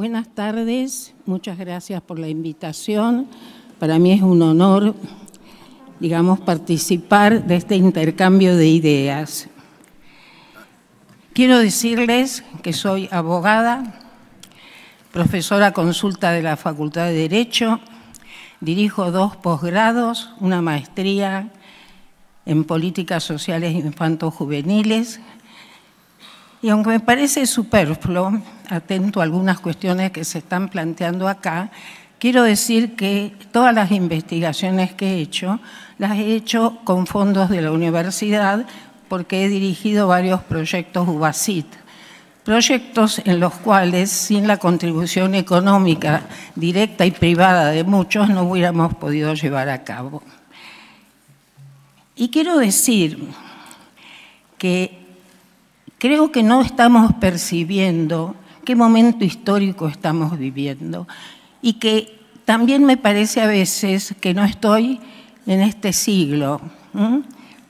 Buenas tardes, muchas gracias por la invitación. Para mí es un honor, digamos, participar de este intercambio de ideas. Quiero decirles que soy abogada, profesora consulta de la Facultad de Derecho, dirijo dos posgrados, una maestría en políticas sociales infantos juveniles y aunque me parece superfluo, atento a algunas cuestiones que se están planteando acá, quiero decir que todas las investigaciones que he hecho, las he hecho con fondos de la universidad porque he dirigido varios proyectos UBASIT, proyectos en los cuales sin la contribución económica directa y privada de muchos no hubiéramos podido llevar a cabo. Y quiero decir que Creo que no estamos percibiendo qué momento histórico estamos viviendo y que también me parece a veces que no estoy en este siglo,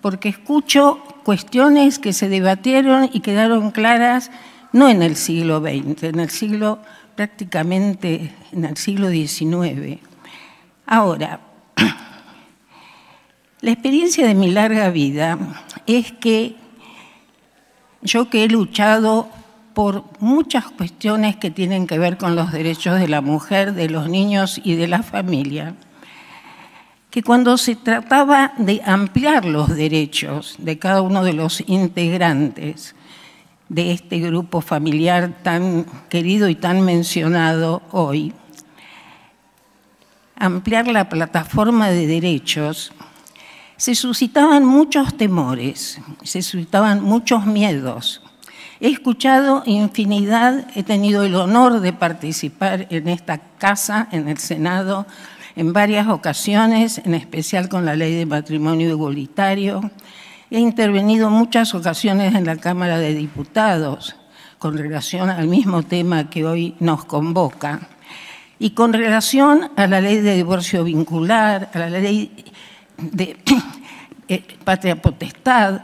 porque escucho cuestiones que se debatieron y quedaron claras no en el siglo XX, en el siglo prácticamente en el siglo XIX. Ahora, la experiencia de mi larga vida es que yo que he luchado por muchas cuestiones que tienen que ver con los derechos de la mujer, de los niños y de la familia, que cuando se trataba de ampliar los derechos de cada uno de los integrantes de este grupo familiar tan querido y tan mencionado hoy, ampliar la plataforma de derechos se suscitaban muchos temores, se suscitaban muchos miedos. He escuchado infinidad, he tenido el honor de participar en esta casa, en el Senado, en varias ocasiones, en especial con la ley de matrimonio igualitario. He intervenido muchas ocasiones en la Cámara de Diputados con relación al mismo tema que hoy nos convoca. Y con relación a la ley de divorcio vincular, a la ley de eh, patria potestad,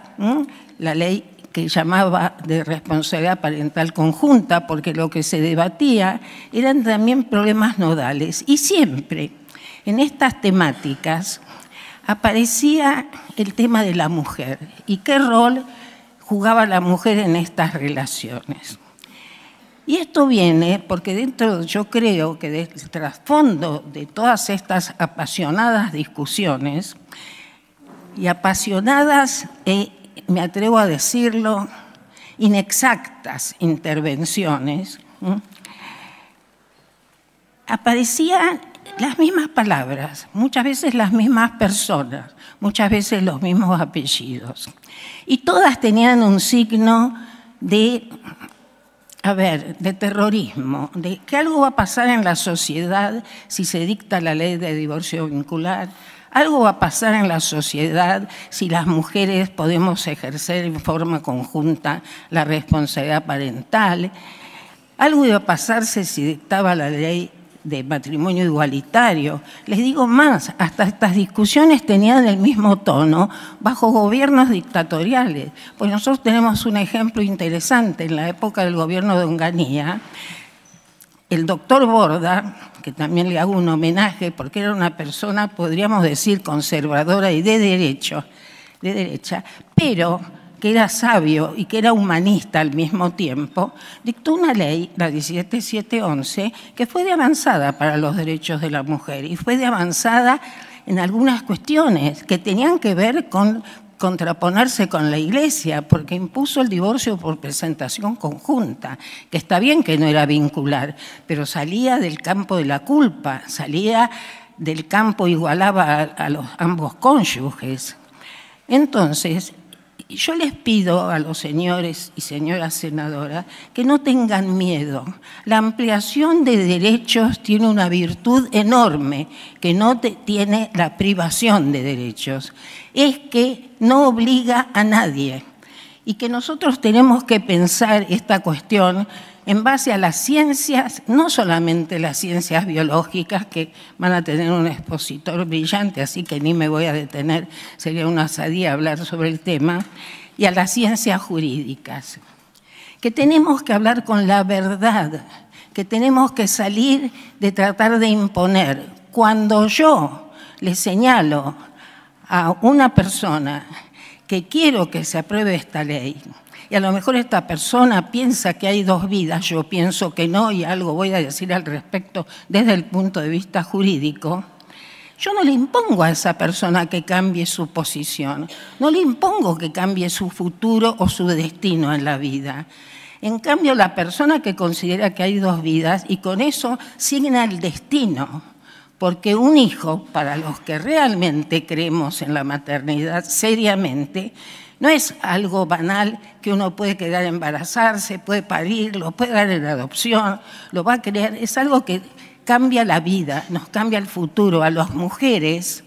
la ley que llamaba de responsabilidad parental conjunta, porque lo que se debatía eran también problemas nodales. Y siempre en estas temáticas aparecía el tema de la mujer y qué rol jugaba la mujer en estas relaciones. Y esto viene porque dentro, yo creo que del trasfondo de todas estas apasionadas discusiones, y apasionadas, eh, me atrevo a decirlo, inexactas intervenciones, aparecían las mismas palabras, muchas veces las mismas personas, muchas veces los mismos apellidos. Y todas tenían un signo de a ver, de terrorismo, de que algo va a pasar en la sociedad si se dicta la ley de divorcio vincular, algo va a pasar en la sociedad si las mujeres podemos ejercer en forma conjunta la responsabilidad parental, algo iba a pasarse si dictaba la ley de matrimonio igualitario. Les digo más, hasta estas discusiones tenían el mismo tono bajo gobiernos dictatoriales. Pues nosotros tenemos un ejemplo interesante en la época del gobierno de Unganía, El doctor Borda, que también le hago un homenaje porque era una persona, podríamos decir, conservadora y de derecho, de derecha, pero que era sabio y que era humanista al mismo tiempo, dictó una ley, la 17711, que fue de avanzada para los derechos de la mujer y fue de avanzada en algunas cuestiones que tenían que ver con contraponerse con la iglesia porque impuso el divorcio por presentación conjunta, que está bien que no era vincular, pero salía del campo de la culpa, salía del campo igualaba a, los ambos cónyuges. Entonces, y yo les pido a los señores y señoras senadoras que no tengan miedo. La ampliación de derechos tiene una virtud enorme que no tiene la privación de derechos. Es que no obliga a nadie y que nosotros tenemos que pensar esta cuestión en base a las ciencias, no solamente las ciencias biológicas, que van a tener un expositor brillante, así que ni me voy a detener, sería una asadía hablar sobre el tema, y a las ciencias jurídicas, que tenemos que hablar con la verdad, que tenemos que salir de tratar de imponer. Cuando yo le señalo a una persona que quiero que se apruebe esta ley, y a lo mejor esta persona piensa que hay dos vidas, yo pienso que no y algo voy a decir al respecto desde el punto de vista jurídico, yo no le impongo a esa persona que cambie su posición, no le impongo que cambie su futuro o su destino en la vida. En cambio, la persona que considera que hay dos vidas y con eso signa el destino, porque un hijo, para los que realmente creemos en la maternidad seriamente, no es algo banal que uno puede quedar embarazarse, puede parir, lo puede dar en adopción, lo va a crear. Es algo que cambia la vida, nos cambia el futuro. A las mujeres,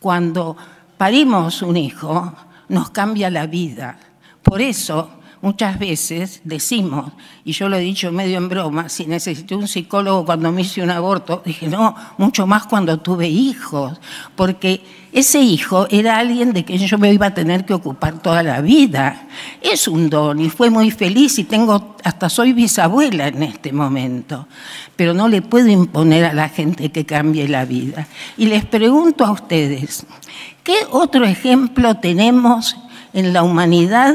cuando parimos un hijo, nos cambia la vida. Por eso muchas veces decimos, y yo lo he dicho medio en broma, si necesité un psicólogo cuando me hice un aborto, dije, no, mucho más cuando tuve hijos, porque ese hijo era alguien de quien yo me iba a tener que ocupar toda la vida. Es un don y fue muy feliz y tengo, hasta soy bisabuela en este momento, pero no le puedo imponer a la gente que cambie la vida. Y les pregunto a ustedes, ¿qué otro ejemplo tenemos en la humanidad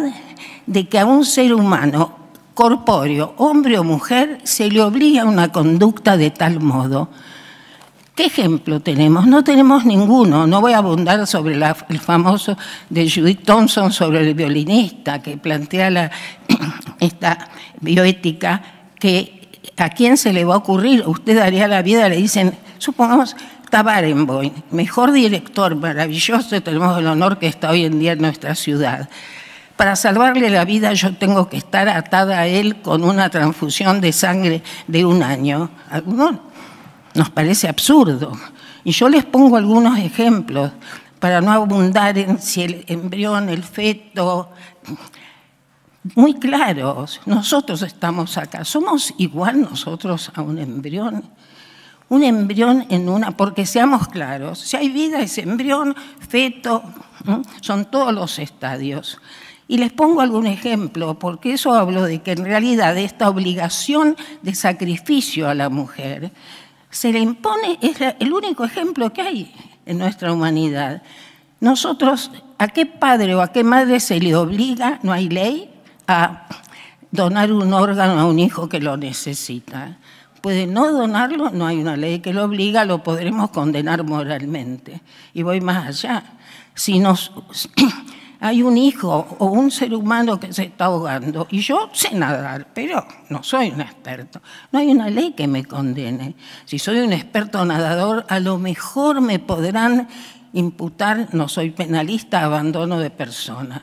de que a un ser humano, corpóreo, hombre o mujer, se le obliga una conducta de tal modo. ¿Qué ejemplo tenemos? No tenemos ninguno. No voy a abundar sobre el famoso de Judith Thompson sobre el violinista que plantea la, esta bioética que a quién se le va a ocurrir. Usted daría la vida, le dicen, supongamos, Tabarenboy, mejor director, maravilloso, tenemos el honor que está hoy en día en nuestra ciudad. Para salvarle la vida yo tengo que estar atada a él con una transfusión de sangre de un año. nos parece absurdo. Y yo les pongo algunos ejemplos para no abundar en si el embrión, el feto, muy claros, nosotros estamos acá, somos igual nosotros a un embrión. Un embrión en una, porque seamos claros, si hay vida es embrión, feto, son todos los estadios. Y les pongo algún ejemplo, porque eso hablo de que en realidad esta obligación de sacrificio a la mujer se le impone, es el único ejemplo que hay en nuestra humanidad. Nosotros, ¿a qué padre o a qué madre se le obliga, no hay ley, a donar un órgano a un hijo que lo necesita? Puede no donarlo, no hay una ley que lo obliga, lo podremos condenar moralmente. Y voy más allá. Si nos hay un hijo o un ser humano que se está ahogando y yo sé nadar, pero no soy un experto. No hay una ley que me condene. Si soy un experto nadador, a lo mejor me podrán imputar, no soy penalista, abandono de persona.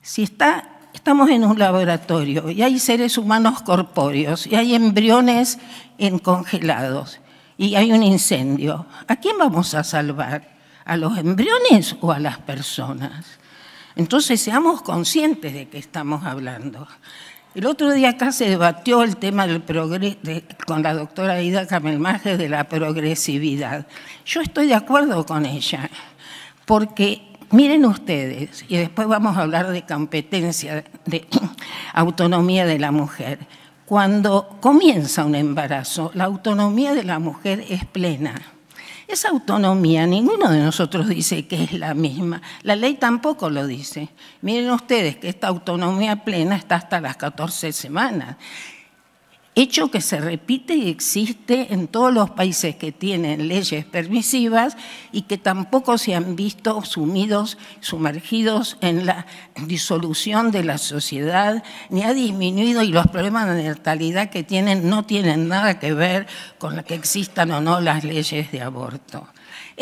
Si está, estamos en un laboratorio y hay seres humanos corpóreos y hay embriones en congelados y hay un incendio, ¿a quién vamos a salvar? a los embriones o a las personas. Entonces seamos conscientes de que estamos hablando. El otro día acá se debatió el tema del con la doctora Ida Camelmaje de la progresividad. Yo estoy de acuerdo con ella, porque miren ustedes, y después vamos a hablar de competencia, de autonomía de la mujer. Cuando comienza un embarazo, la autonomía de la mujer es plena esa autonomía, ninguno de nosotros dice que es la misma. La ley tampoco lo dice. Miren ustedes que esta autonomía plena está hasta las 14 semanas hecho que se repite y existe en todos los países que tienen leyes permisivas y que tampoco se han visto sumidos, sumergidos en la disolución de la sociedad, ni ha disminuido y los problemas de natalidad que tienen no tienen nada que ver con que existan o no las leyes de aborto.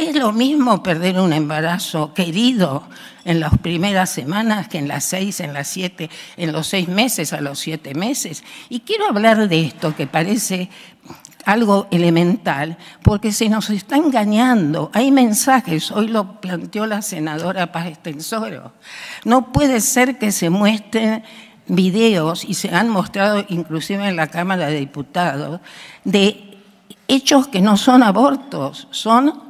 Es lo mismo perder un embarazo querido en las primeras semanas que en las seis, en las siete, en los seis meses, a los siete meses. Y quiero hablar de esto que parece algo elemental, porque se nos está engañando. Hay mensajes, hoy lo planteó la senadora Paz Estensoro. No puede ser que se muestren videos, y se han mostrado inclusive en la Cámara de Diputados, de hechos que no son abortos, son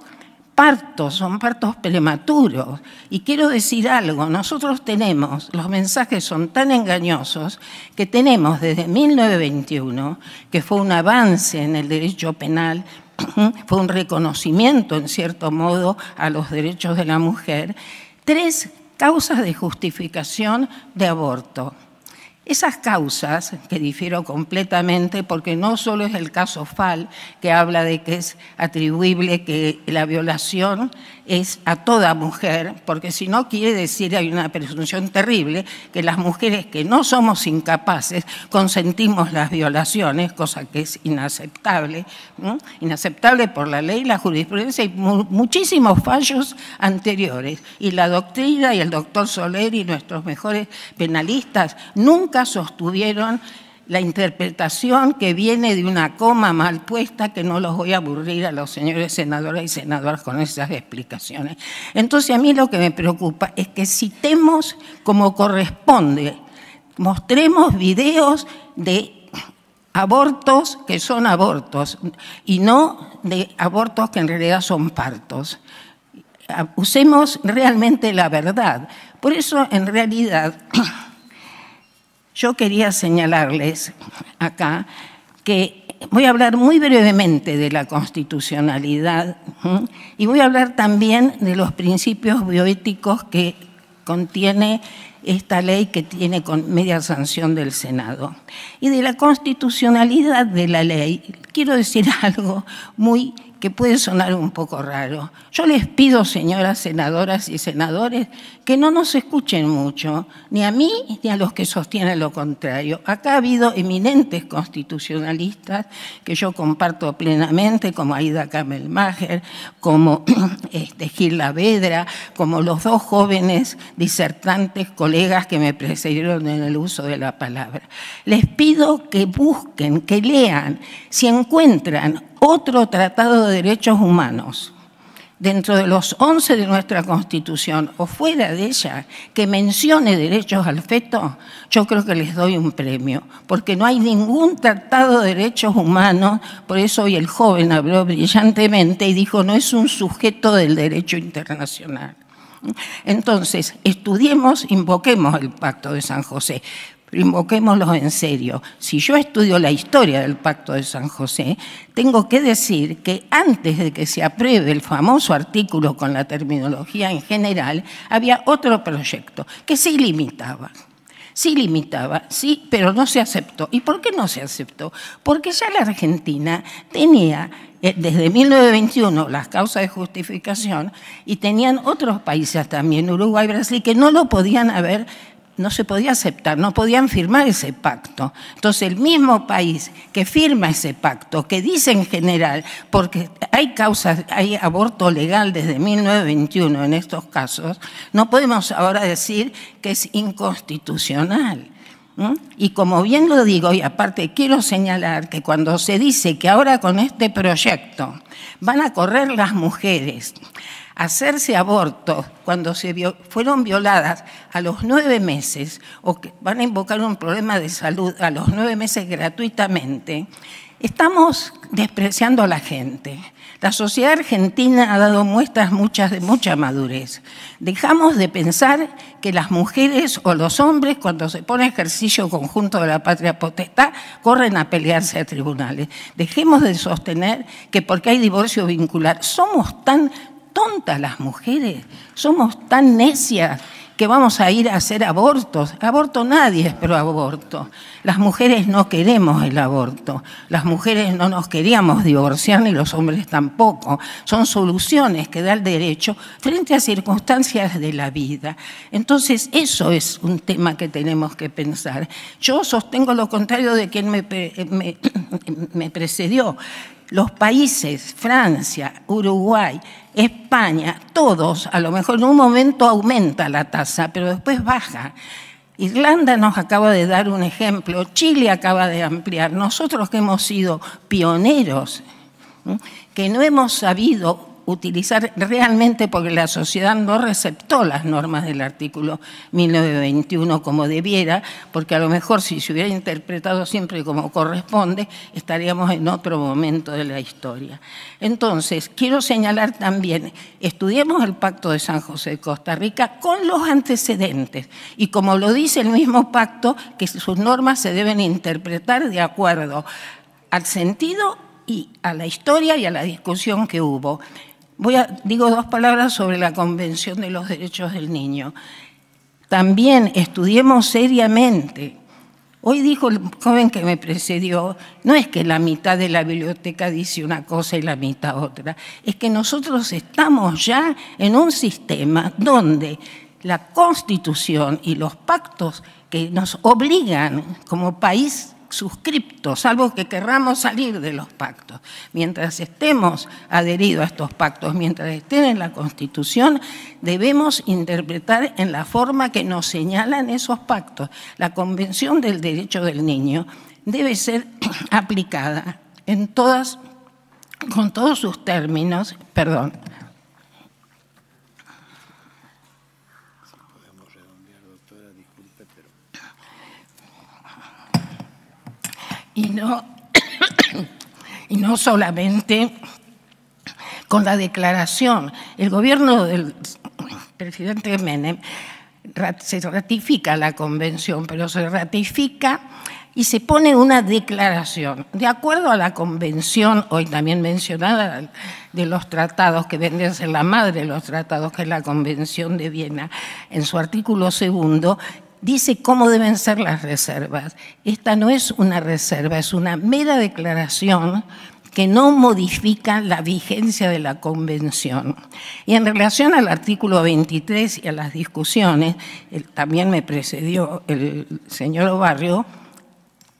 partos son partos prematuros. Y quiero decir algo, nosotros tenemos, los mensajes son tan engañosos que tenemos desde 1921, que fue un avance en el derecho penal, fue un reconocimiento en cierto modo a los derechos de la mujer, tres causas de justificación de aborto. Esas causas, que difiero completamente porque no solo es el caso FAL, que habla de que es atribuible que la violación es a toda mujer, porque si no quiere decir, hay una presunción terrible, que las mujeres que no somos incapaces consentimos las violaciones, cosa que es inaceptable, inaceptable por la ley, la jurisprudencia y muchísimos fallos anteriores. Y la doctrina y el doctor Soler y nuestros mejores penalistas nunca sostuvieron la interpretación que viene de una coma mal puesta, que no los voy a aburrir a los señores senadores y senadoras con esas explicaciones. Entonces a mí lo que me preocupa es que citemos como corresponde, mostremos videos de abortos que son abortos y no de abortos que en realidad son partos. Usemos realmente la verdad. Por eso, en realidad, Yo quería señalarles acá que voy a hablar muy brevemente de la constitucionalidad y voy a hablar también de los principios bioéticos que contiene esta ley que tiene con media sanción del Senado. Y de la constitucionalidad de la ley, quiero decir algo muy que puede sonar un poco raro. Yo les pido, señoras senadoras y senadores, que no nos escuchen mucho, ni a mí ni a los que sostienen lo contrario. Acá ha habido eminentes constitucionalistas que yo comparto plenamente, como Aida Kamelmacher, como este, Gil Lavedra, como los dos jóvenes disertantes, colegas que me precedieron en el uso de la palabra. Les pido que busquen, que lean, si encuentran otro tratado de derechos humanos dentro de los 11 de nuestra Constitución o fuera de ella que mencione derechos al feto, yo creo que les doy un premio, porque no hay ningún tratado de derechos humanos, por eso hoy el joven habló brillantemente y dijo, no es un sujeto del derecho internacional. Entonces, estudiemos, invoquemos el Pacto de San José, invoquémoslo en serio. Si yo estudio la historia del Pacto de San José, tengo que decir que antes de que se apruebe el famoso artículo con la terminología en general, había otro proyecto que sí limitaba. Sí limitaba, sí, pero no se aceptó. ¿Y por qué no se aceptó? Porque ya la Argentina tenía eh, desde 1921 las causas de justificación y tenían otros países también, Uruguay, Brasil, que no lo podían haber no se podía aceptar, no podían firmar ese pacto. Entonces el mismo país que firma ese pacto, que dice en general, porque hay causas, hay aborto legal desde 1921 en estos casos, no podemos ahora decir que es inconstitucional. Y como bien lo digo, y aparte quiero señalar que cuando se dice que ahora con este proyecto van a correr las mujeres hacerse aborto cuando se fueron violadas a los nueve meses o que van a invocar un problema de salud a los nueve meses gratuitamente, estamos despreciando a la gente. La sociedad argentina ha dado muestras muchas de mucha madurez. Dejamos de pensar que las mujeres o los hombres, cuando se pone ejercicio conjunto de la patria potestad, corren a pelearse a tribunales. Dejemos de sostener que porque hay divorcio vincular, somos tan tontas las mujeres, somos tan necias que vamos a ir a hacer abortos. Aborto nadie es aborto. Las mujeres no queremos el aborto. Las mujeres no nos queríamos divorciar ni los hombres tampoco. Son soluciones que da el derecho frente a circunstancias de la vida. Entonces, eso es un tema que tenemos que pensar. Yo sostengo lo contrario de quien me eh, precedió los países, Francia, Uruguay, España, todos, a lo mejor en un momento aumenta la tasa, pero después baja. Irlanda nos acaba de dar un ejemplo, Chile acaba de ampliar, nosotros que hemos sido pioneros, que no hemos sabido utilizar realmente porque la sociedad no receptó las normas del artículo 1921 como debiera, porque a lo mejor si se hubiera interpretado siempre como corresponde, estaríamos en otro momento de la historia. Entonces, quiero señalar también, estudiemos el Pacto de San José de Costa Rica con los antecedentes y como lo dice el mismo pacto, que sus normas se deben interpretar de acuerdo al sentido y a la historia y a la discusión que hubo a, digo dos palabras sobre la Convención de los Derechos del Niño. También estudiemos seriamente. Hoy dijo el joven que me precedió, no es que la mitad de la biblioteca dice una cosa y la mitad otra, es que nosotros estamos ya en un sistema donde la Constitución y los pactos que nos obligan como país suscriptos, salvo que querramos salir de los pactos. Mientras estemos adheridos a estos pactos, mientras estén en la Constitución, debemos interpretar en la forma que nos señalan esos pactos. La Convención del Derecho del Niño debe ser aplicada en todas, con todos sus términos, perdón, no, y no solamente con la declaración. El gobierno del presidente Menem se ratifica la convención, pero se ratifica y se pone una declaración. De acuerdo a la convención, hoy también mencionada, de los tratados que venden ser la madre de los tratados, que es la Convención de Viena, en su artículo segundo, dice cómo deben ser las reservas. Esta no es una reserva, es una mera declaración que no modifica la vigencia de la Convención. Y en relación al artículo 23 y a las discusiones, también me precedió el señor Obarrio,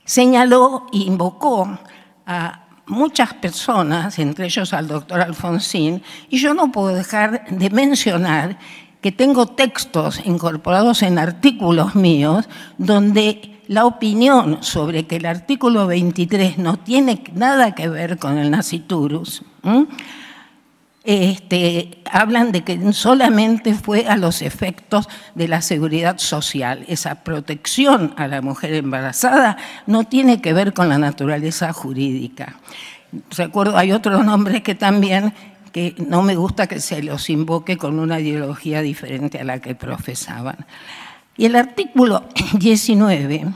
señaló e invocó a muchas personas, entre ellos al doctor Alfonsín, y yo no puedo dejar de mencionar que tengo textos incorporados en artículos míos donde la opinión sobre que el artículo 23 no tiene nada que ver con el naciturus, Este, hablan de que solamente fue a los efectos de la seguridad social. Esa protección a la mujer embarazada no tiene que ver con la naturaleza jurídica. Recuerdo, hay otros nombres que también que no me gusta que se los invoque con una ideología diferente a la que profesaban. Y el artículo 19, ¿eh?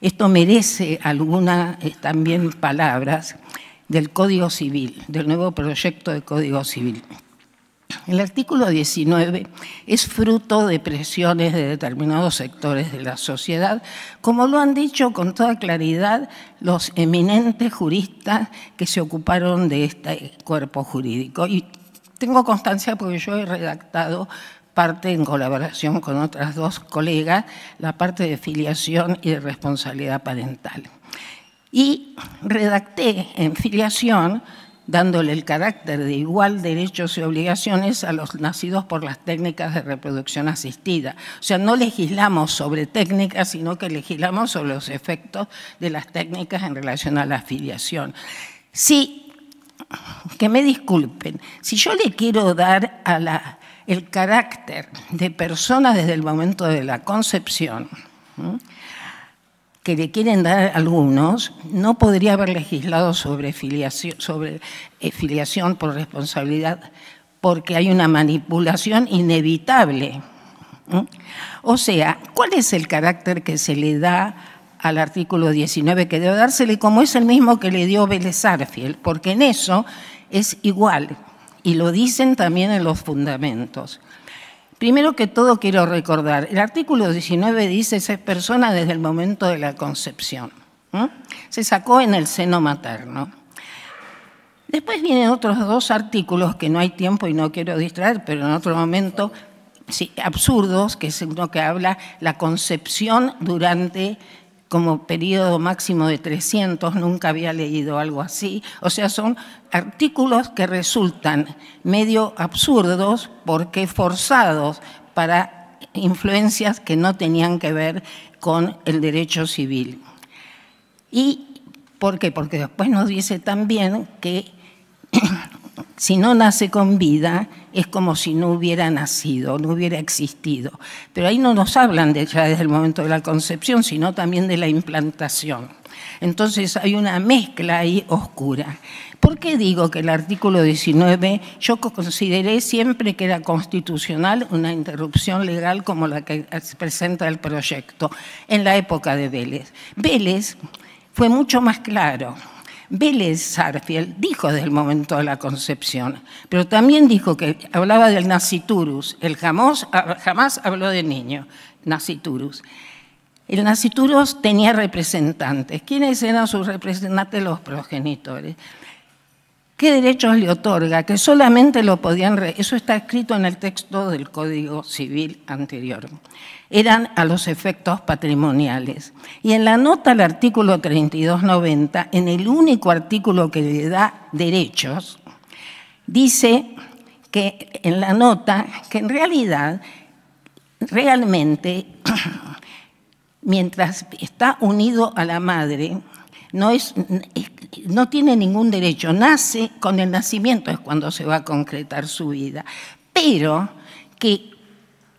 esto merece algunas eh, también palabras del Código Civil, del nuevo proyecto de Código Civil, el artículo 19 es fruto de presiones de determinados sectores de la sociedad, como lo han dicho con toda claridad los eminentes juristas que se ocuparon de este cuerpo jurídico. Y tengo constancia porque yo he redactado parte en colaboración con otras dos colegas, la parte de filiación y de responsabilidad parental. Y redacté en filiación dándole el carácter de igual derechos y obligaciones a los nacidos por las técnicas de reproducción asistida. O sea, no legislamos sobre técnicas, sino que legislamos sobre los efectos de las técnicas en relación a la afiliación. Sí, que me disculpen, si yo le quiero dar el carácter de persona desde el momento de la concepción, que le quieren dar algunos, no podría haber legislado sobre eh, filiación, por responsabilidad, porque hay una manipulación inevitable. O sea, ¿cuál es el carácter que se le da al artículo 19 que debe dársele como es el mismo que le dio Vélez Arfiel? Porque en eso es igual, y lo dicen también en los fundamentos. Primero que todo quiero recordar, el artículo 19 dice, se es persona desde el momento de la concepción. Se sacó en el seno materno. Después vienen otros dos artículos que no hay tiempo y no quiero distraer, pero en otro momento, sí, absurdos, que es uno que habla la concepción durante como periodo máximo de 300, nunca había leído algo así. O sea, son artículos que resultan medio absurdos porque forzados para influencias que no tenían que ver con el derecho civil. ¿Y por qué? Porque después nos dice también que si no nace con vida, es como si no hubiera nacido, no hubiera existido. Pero ahí no nos hablan de ya desde el momento de la concepción, sino también de la implantación. Entonces hay una mezcla ahí oscura. ¿Por qué digo que el artículo 19 yo consideré siempre que era constitucional una interrupción legal como la que presenta el proyecto en la época de Vélez? Vélez fue mucho más claro Vélez Sarfield dijo desde el momento de la concepción, pero también dijo que hablaba del naciturus, el jamás, jamás habló de niño, naciturus. El naciturus tenía representantes. ¿Quiénes eran sus representantes? Los progenitores. ¿Qué derechos le otorga? Que solamente lo podían... Eso está escrito en el texto del Código Civil anterior. Eran a los efectos patrimoniales. Y en la nota al artículo 3290, en el único artículo que le da derechos, dice que en la nota que en realidad, realmente, mientras está unido a la madre, no, es, no tiene ningún derecho. Nace, con el nacimiento es cuando se va a concretar su vida. Pero que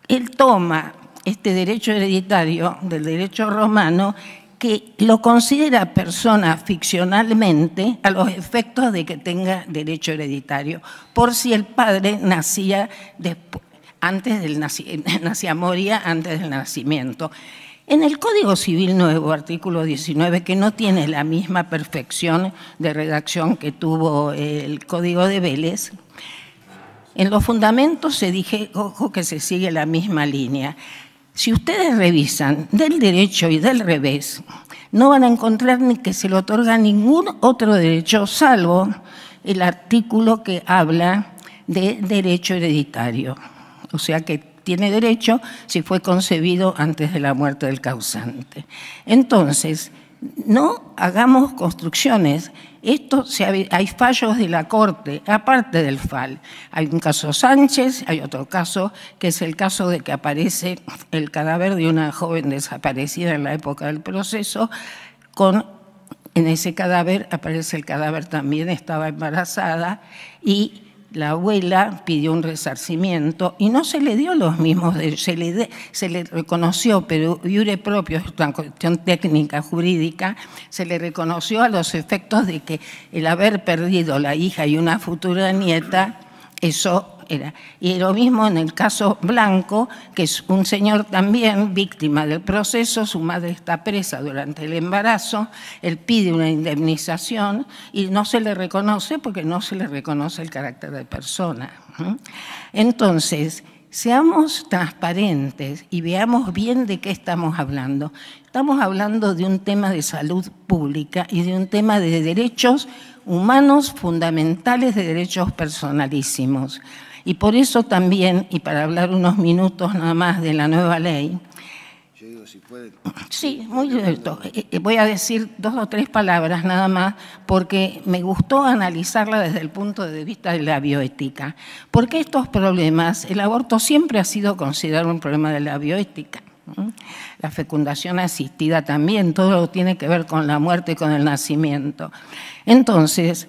él toma este derecho hereditario del derecho romano que lo considera persona ficcionalmente a los efectos de que tenga derecho hereditario, por si el padre nacía antes del nacía, moría antes del nacimiento. En el Código Civil Nuevo, artículo 19, que no tiene la misma perfección de redacción que tuvo el Código de Vélez, en los fundamentos se dije, ojo, que se sigue la misma línea. Si ustedes revisan del derecho y del revés, no van a encontrar ni que se le otorga ningún otro derecho, salvo el artículo que habla de derecho hereditario. O sea que tiene derecho si fue concebido antes de la muerte del causante. Entonces, no hagamos construcciones. Esto se hay fallos de la Corte, aparte del FAL. Hay un caso Sánchez, hay otro caso que es el caso de que aparece el cadáver de una joven desaparecida en la época del proceso, con, en ese cadáver aparece el cadáver también estaba embarazada y la abuela pidió un resarcimiento y no se le dio los mismos, se le, se le reconoció, pero yure propio, es una cuestión técnica, jurídica, se le reconoció a los efectos de que el haber perdido la hija y una futura nieta, eso y lo mismo en el caso Blanco, que es un señor también víctima del proceso, su madre está presa durante el embarazo, él pide una indemnización y no se le reconoce porque no se le reconoce el carácter de persona. Entonces, seamos transparentes y veamos bien de qué estamos hablando. Estamos hablando de un tema de salud pública y de un tema de derechos humanos fundamentales, de derechos personalísimos. Y por eso también, y para hablar unos minutos nada más de la nueva ley, sí, muy cierto. Eh, eh, voy a decir dos o tres palabras nada más, porque me gustó analizarla desde el punto de vista de la bioética. Porque estos problemas, el aborto siempre ha sido considerado un problema de la bioética. La fecundación asistida también, todo tiene que ver con la muerte y con el nacimiento. Entonces,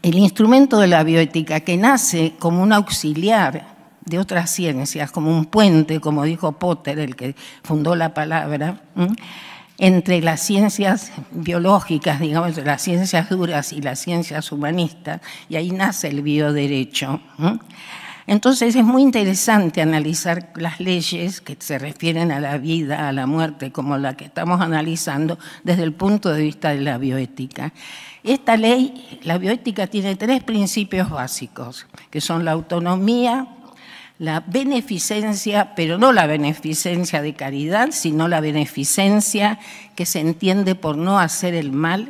el instrumento de la bioética que nace como un auxiliar de otras ciencias, como un puente, como dijo Potter, el que fundó la palabra, entre las ciencias biológicas, digamos, las ciencias duras y las ciencias humanistas, y ahí nace el bioderecho. Entonces es muy interesante analizar las leyes que se refieren a la vida, a la muerte, como la que estamos analizando desde el punto de vista de la bioética. Esta ley, la bioética tiene tres principios básicos, que son la autonomía, la beneficencia, pero no la beneficencia de caridad, sino la beneficencia que se entiende por no hacer el mal,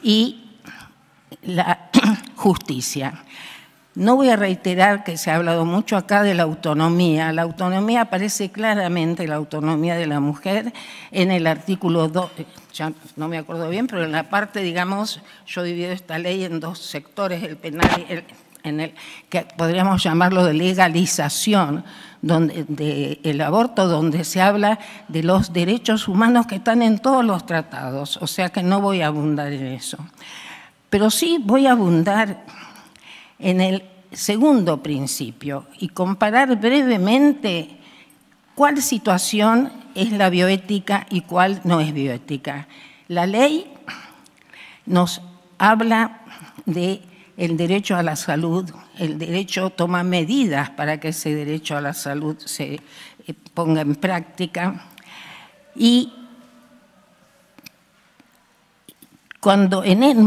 y la justicia. No voy a reiterar que se ha hablado mucho acá de la autonomía. La autonomía aparece claramente, la autonomía de la mujer, en el artículo 2, ya no me acuerdo bien, pero en la parte, digamos, yo divido esta ley en dos sectores, el penal en el que podríamos llamarlo de legalización donde, el aborto, donde se habla de los derechos humanos que están en todos los tratados, o sea que no voy a abundar en eso. Pero sí voy a abundar en el segundo principio y comparar brevemente cuál situación es la bioética y cuál no es bioética. La ley nos habla de el derecho a la salud, el derecho toma medidas para que ese derecho a la salud se eh, ponga en práctica y cuando en, este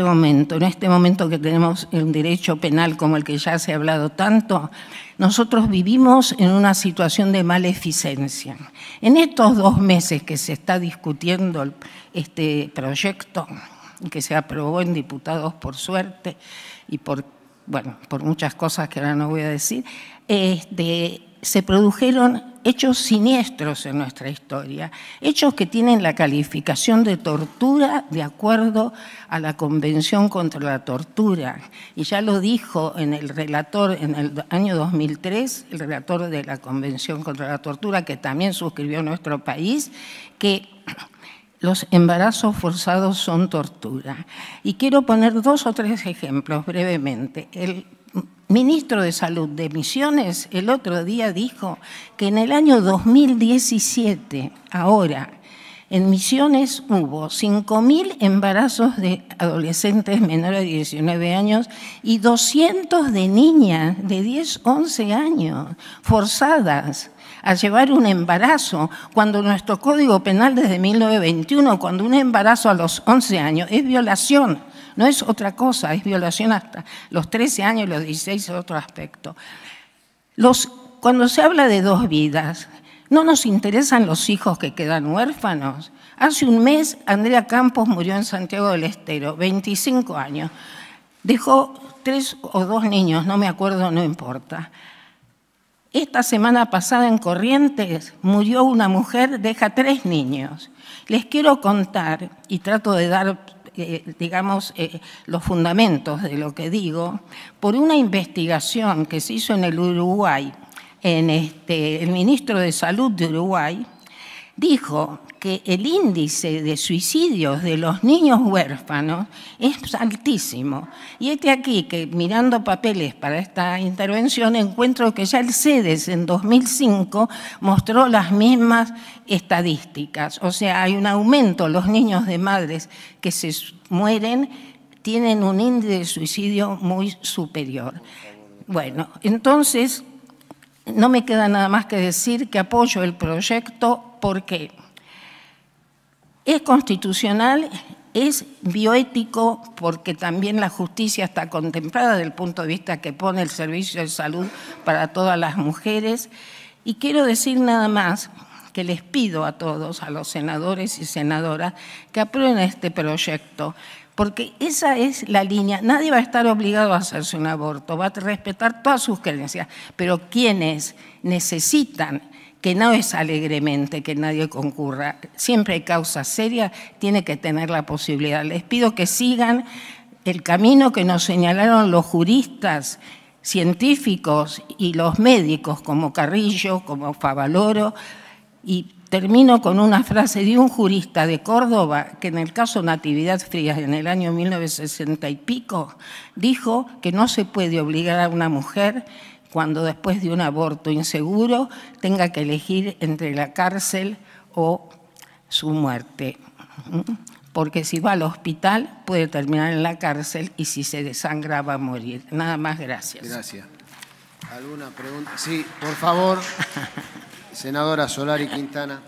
momento, en este momento que tenemos un derecho penal como el que ya se ha hablado tanto, nosotros vivimos en una situación de maleficencia. En estos dos meses que se está discutiendo este proyecto, que se aprobó en diputados por suerte y por, muchas cosas que ahora no voy a decir, este, se produjeron hechos siniestros en nuestra historia, hechos que tienen la calificación de tortura de acuerdo a la Convención contra la Tortura. Y ya lo dijo en el relator en el año 2003, el relator de la Convención contra la Tortura, que también suscribió nuestro país, que los embarazos forzados son tortura. Y quiero poner dos o tres ejemplos brevemente. El ministro de Salud de Misiones el otro día dijo que en el año 2017, ahora, en Misiones hubo 5.000 embarazos de adolescentes menores de 19 años y 200 de niñas de 10, 11 años forzadas a llevar un embarazo, cuando nuestro Código Penal desde 1921, cuando un embarazo a los 11 años es violación no es otra cosa, es violación hasta los 13 años y los 16 es otro aspecto. Los, cuando se habla de dos vidas, no nos interesan los hijos que quedan huérfanos. Hace un mes Andrea Campos murió en Santiago del Estero, 25 años. Dejó tres o dos niños, no me acuerdo, no importa. Esta semana pasada en Corrientes murió una mujer, deja tres niños. Les quiero contar, y trato de dar digamos, eh, los fundamentos de lo que digo, por una investigación que se hizo en el Uruguay, en este, el ministro de Salud de Uruguay, dijo que el índice de suicidios de los niños huérfanos es altísimo. Y este aquí, que mirando papeles para esta intervención, encuentro que ya el CEDES en 2005 mostró las mismas estadísticas. O sea, hay un aumento. Los niños de madres que se mueren tienen un índice de suicidio muy superior. Bueno, entonces no me queda nada más que decir que apoyo el proyecto porque es constitucional, es bioético, porque también la justicia está contemplada desde el punto de vista que pone el servicio de salud para todas las mujeres. Y quiero decir nada más que les pido a todos, a los senadores y senadoras, que aprueben este proyecto, porque esa es la línea. Nadie va a estar obligado a hacerse un aborto, va a respetar todas sus creencias, pero quienes necesitan que no es alegremente que nadie concurra, siempre hay causa seria, tiene que tener la posibilidad. Les pido que sigan el camino que nos señalaron los juristas científicos y los médicos como Carrillo, como Favaloro, y termino con una frase de un jurista de Córdoba que en el caso Natividad Frías en el año 1960 y pico dijo que no se puede obligar a una mujer cuando después de un aborto inseguro tenga que elegir entre la cárcel o su muerte. Porque si va al hospital puede terminar en la cárcel y si se desangra va a morir. Nada más, gracias. Gracias. ¿Alguna pregunta? Sí, por favor, senadora Solari Quintana.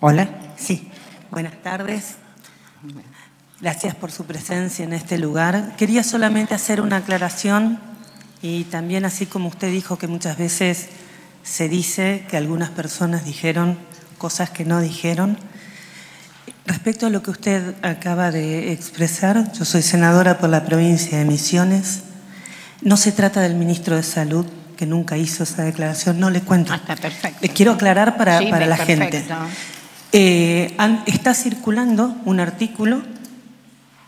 Hola, sí. Buenas tardes. Gracias por su presencia en este lugar. Quería solamente hacer una aclaración y también así como usted dijo que muchas veces se dice que algunas personas dijeron cosas que no dijeron. Respecto a lo que usted acaba de expresar, yo soy senadora por la provincia de Misiones. No se trata del ministro de Salud, que nunca hizo esa declaración, no le cuento. Ah, está perfecto. quiero aclarar para, la gente. Eh, está circulando un artículo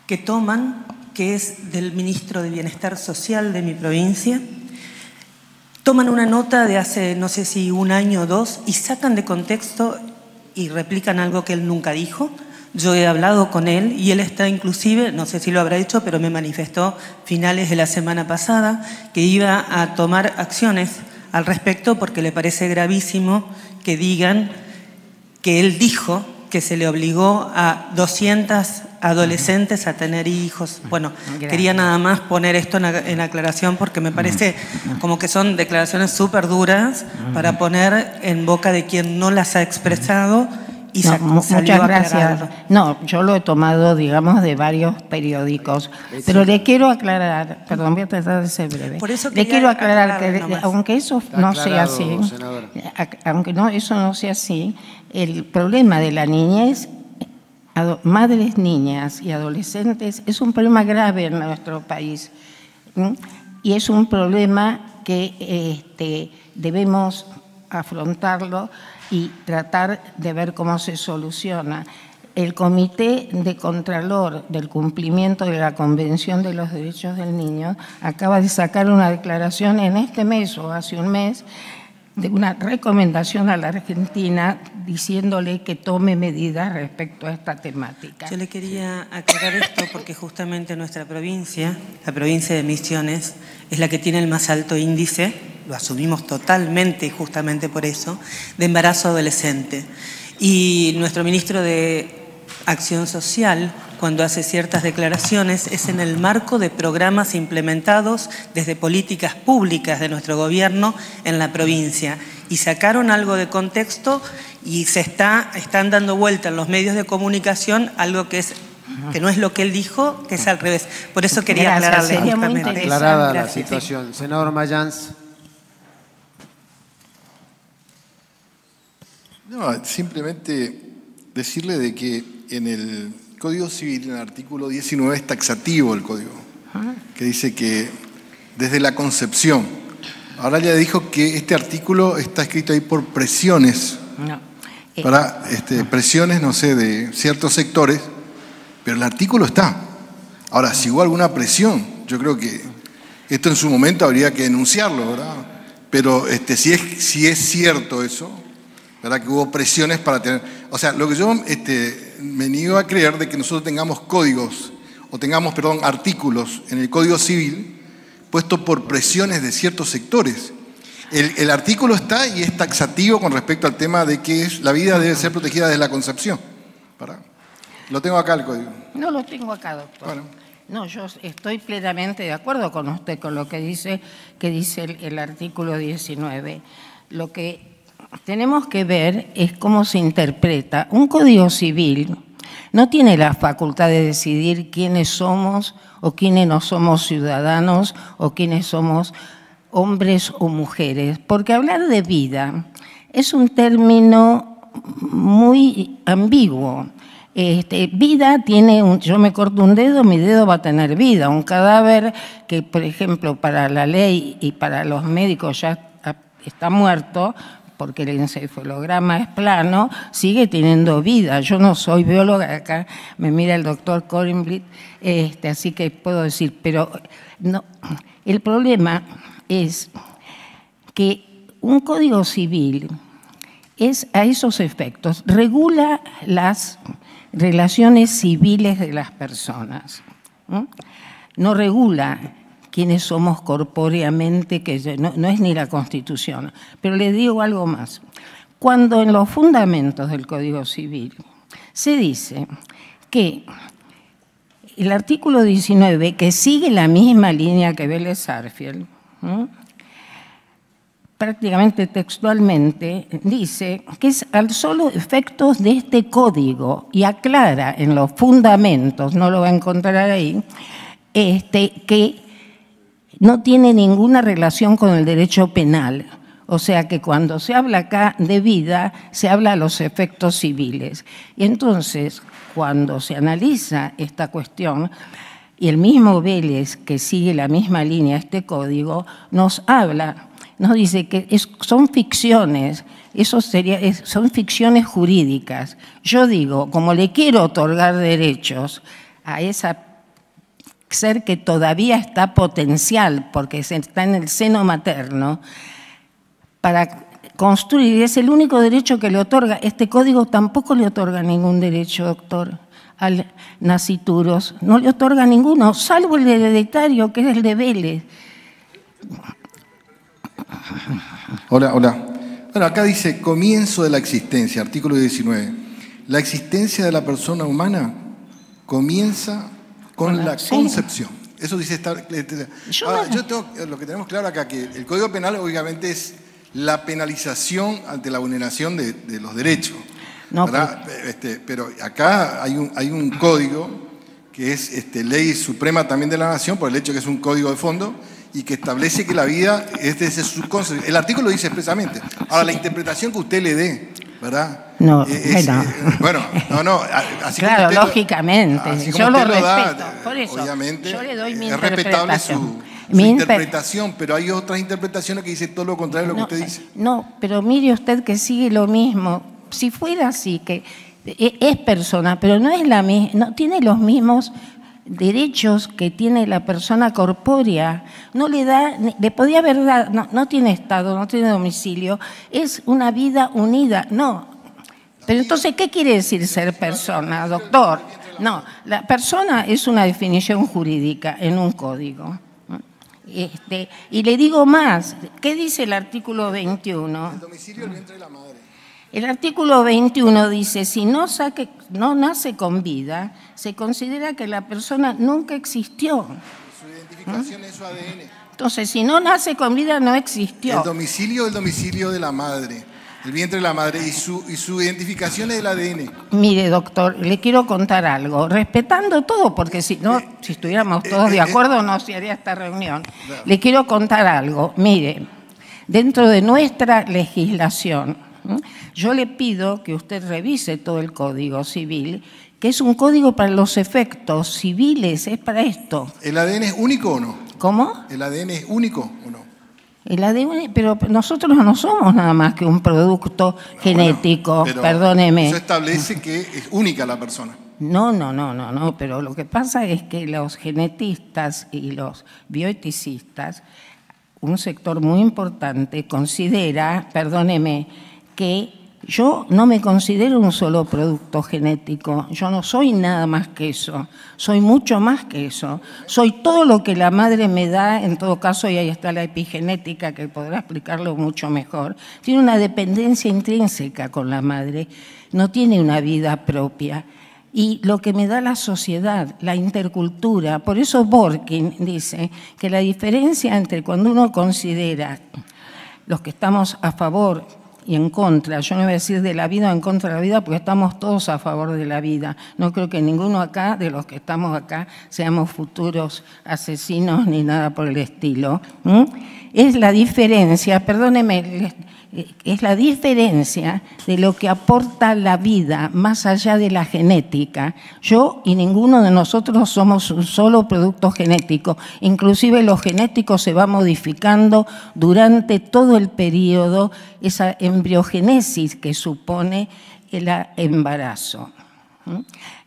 que toman, que es del ministro de Bienestar Social de mi provincia, toman una nota de hace, no sé si un año o dos, y sacan de contexto y replican algo que él nunca dijo. Yo he hablado con él y él está inclusive, no sé si lo habrá hecho, pero me manifestó finales de la semana pasada que iba a tomar acciones al respecto porque le parece gravísimo que digan que él dijo que se le obligó a 200 adolescentes a tener hijos. Bueno, quería nada más poner esto en, aclaración porque me parece como que son declaraciones súper duras para poner en boca de quien no las ha expresado muchas gracias. No, yo lo he tomado, digamos, de varios periódicos, pero le quiero aclarar, perdón, voy a tratar de ser breve. le quiero aclarar, que, aunque eso no sea así, aunque no, eso no sea así, el problema de la niñez madres, niñas y adolescentes es un problema grave en nuestro país y es un problema que este, debemos afrontarlo y tratar de ver cómo se soluciona. El Comité de Contralor del Cumplimiento de la Convención de los Derechos del Niño acaba de sacar una declaración en este mes o hace un mes de una recomendación a la Argentina diciéndole que tome medidas respecto a esta temática. Yo le quería aclarar esto porque justamente nuestra provincia, la provincia de Misiones, es la que tiene el más alto índice lo asumimos totalmente y justamente por eso, de embarazo adolescente. Y nuestro ministro de Acción Social, cuando hace ciertas declaraciones, es en el marco de programas implementados desde políticas públicas de nuestro gobierno en la provincia. Y sacaron algo de contexto y se está, están dando vuelta en los medios de comunicación algo que es que no es lo que él dijo, que es al revés. Por eso quería aclararle. Aclarada la situación. Senador Mayans. No, simplemente decirle de que en el Código Civil, en el artículo 19, es taxativo el código, ah. que dice que desde la concepción. Ahora ya dijo que este artículo está escrito ahí por presiones. Eh, para este, ah. presiones, no sé, de ciertos sectores, pero el artículo está. Ahora, si hubo alguna presión, yo creo que esto en su momento habría que denunciarlo, ¿verdad? Pero este, si, es, si es cierto eso, ¿verdad? Que hubo presiones para tener... O sea, lo que yo este, me niego a creer de que nosotros tengamos códigos, o tengamos, perdón, artículos en el Código Civil puesto por presiones de ciertos sectores. El, artículo está y es taxativo con respecto al tema de que la vida debe ser protegida desde la concepción. ¿Para? Lo tengo acá el código. No lo tengo acá, doctor. No, yo estoy plenamente de acuerdo con usted, con lo que dice, que dice el, el, artículo 19. Lo que tenemos que ver es cómo se interpreta. Un código civil no tiene la facultad de decidir quiénes somos o quiénes no somos ciudadanos o quiénes somos hombres o mujeres, porque hablar de vida es un término muy ambiguo. Este, vida tiene, un, yo me corto un dedo, mi dedo va a tener vida. Un cadáver que, por ejemplo, para la ley y para los médicos ya está muerto, porque el encefalograma es plano, sigue teniendo vida. Yo no soy bióloga, acá me mira el doctor Corinne este, así que puedo decir, pero no. el problema es que un código civil es a esos efectos, regula las relaciones civiles de las personas, no regula quiénes somos corpóreamente, que no, es ni la Constitución. Pero le digo algo más. Cuando en los fundamentos del Código Civil se dice que el artículo 19, que sigue la misma línea que Vélez fiel, prácticamente textualmente, dice que es al solo efectos de este código y aclara en los fundamentos, no lo va a encontrar ahí, este, que no tiene ninguna relación con el derecho penal. O sea que cuando se habla acá de vida, se habla de los efectos civiles. Y entonces, cuando se analiza esta cuestión, y el mismo Vélez, que sigue la misma línea, este código, nos habla, nos dice que son ficciones, son ficciones jurídicas. Yo digo, como le quiero otorgar derechos a esa ser que todavía está potencial, porque está en el seno materno, para construir, es el único derecho que le otorga. Este código tampoco le otorga ningún derecho, doctor, al nacituros. No le otorga ninguno, salvo el hereditario, que es el de Vélez. Hola, hola. Bueno, acá dice comienzo de la existencia, artículo 19. La existencia de la persona humana comienza con, la, concepción. Eso dice lo que tenemos claro acá que el Código Penal obviamente es la penalización ante la vulneración de, los derechos. Este, pero... acá hay un, código que es este, ley suprema también de la nación por el hecho que es un código de fondo y que establece que la vida es de ese subconcepto. El artículo lo dice expresamente. Ahora, la interpretación que usted le dé ¿verdad? No, eh, eh, bueno, no, no. claro, lógicamente. yo lo, respeto. por eso, yo le doy mi es respetable su, interpretación, pero hay otras interpretaciones que dicen todo lo contrario de lo que usted dice. No, pero mire usted que sigue lo mismo. Si fuera así, que e, es persona, pero no es la misma, no tiene los mismos derechos que tiene la persona corpórea, no le da, le podía haber dado, no, tiene estado, no tiene domicilio, es una vida unida, no. Pero entonces, ¿qué quiere decir ser persona, doctor? No, la persona es una definición jurídica en un código. Este, y le digo más, ¿qué dice el artículo 21? El domicilio no la el artículo 21 dice, si no, no nace con vida, se considera que la persona nunca existió. Su identificación es su ADN. Entonces, si no nace con vida, no existió. El domicilio, el domicilio de la madre. El vientre de la madre y su, su identificación es el ADN. Mire, doctor, le quiero contar algo, respetando todo, porque si no, eh, si estuviéramos eh, todos de eh, acuerdo, no se haría esta reunión. Le quiero contar algo. Mire, dentro de nuestra legislación, yo le pido que usted revise todo el Código Civil, que es un código para los efectos civiles, es para esto. ¿El ADN es único o no? ¿Cómo? ¿El ADN es único o no? El ADN, pero nosotros no somos nada más que un producto genético, perdóneme. Eso establece que es única la persona. No, no, no, no, no, pero lo que pasa es que los genetistas y los bioeticistas, un sector muy importante, considera, perdóneme, que yo no me considero un solo producto genético, yo no soy nada más que eso, soy mucho más que eso, soy todo lo que la madre me da, en todo caso, y ahí está la epigenética que podrá explicarlo mucho mejor, tiene una dependencia intrínseca con la madre, no tiene una vida propia. Y lo que me da la sociedad, la intercultura, por eso Borkin dice que la diferencia entre cuando uno considera los que estamos a favor y en contra. Yo no voy a decir de la vida o en contra de la vida porque estamos todos a favor de la vida. No creo que ninguno acá, de los que estamos acá, seamos futuros asesinos ni nada por el estilo. Es la diferencia, perdóneme, es la diferencia de lo que aporta la vida más allá de la genética. Yo y ninguno de nosotros somos un solo producto genético. Inclusive lo genético se va modificando durante todo el periodo, esa embriogénesis que supone el embarazo.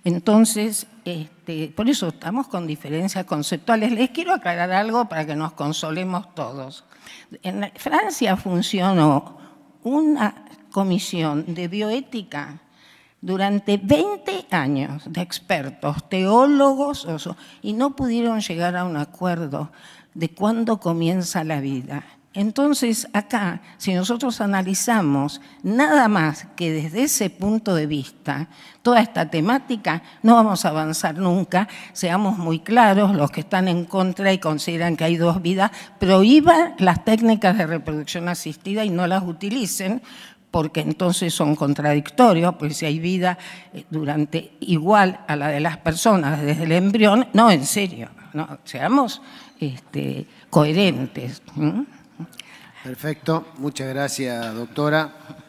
Entonces, este, por eso estamos con diferencias conceptuales. Les quiero aclarar algo para que nos consolemos todos. En Francia funcionó una comisión de bioética durante 20 años de expertos, teólogos, y no pudieron llegar a un acuerdo de cuándo comienza la vida. Entonces, acá, si nosotros analizamos nada más que desde ese punto de vista, toda esta temática, no vamos a avanzar nunca, seamos muy claros, los que están en contra y consideran que hay dos vidas, prohíban las técnicas de reproducción asistida y no las utilicen, porque entonces son contradictorios, pues si hay vida eh, durante igual a la de las personas desde el embrión, no, en serio, no, seamos este, coherentes. Perfecto, muchas gracias, doctora.